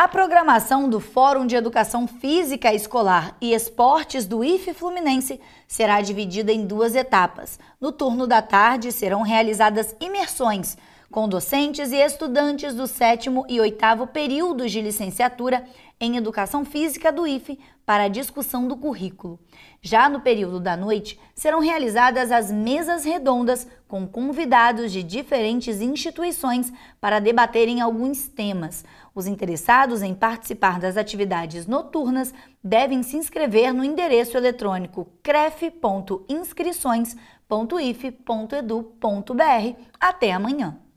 A programação do Fórum de Educação Física Escolar e Esportes do IFE Fluminense será dividida em duas etapas. No turno da tarde serão realizadas imersões com docentes e estudantes do sétimo e oitavo períodos de licenciatura em Educação Física do IFE para a discussão do currículo. Já no período da noite, serão realizadas as mesas redondas com convidados de diferentes instituições para debaterem alguns temas. Os interessados em participar das atividades noturnas devem se inscrever no endereço eletrônico cref.inscrições.if.edu.br até amanhã.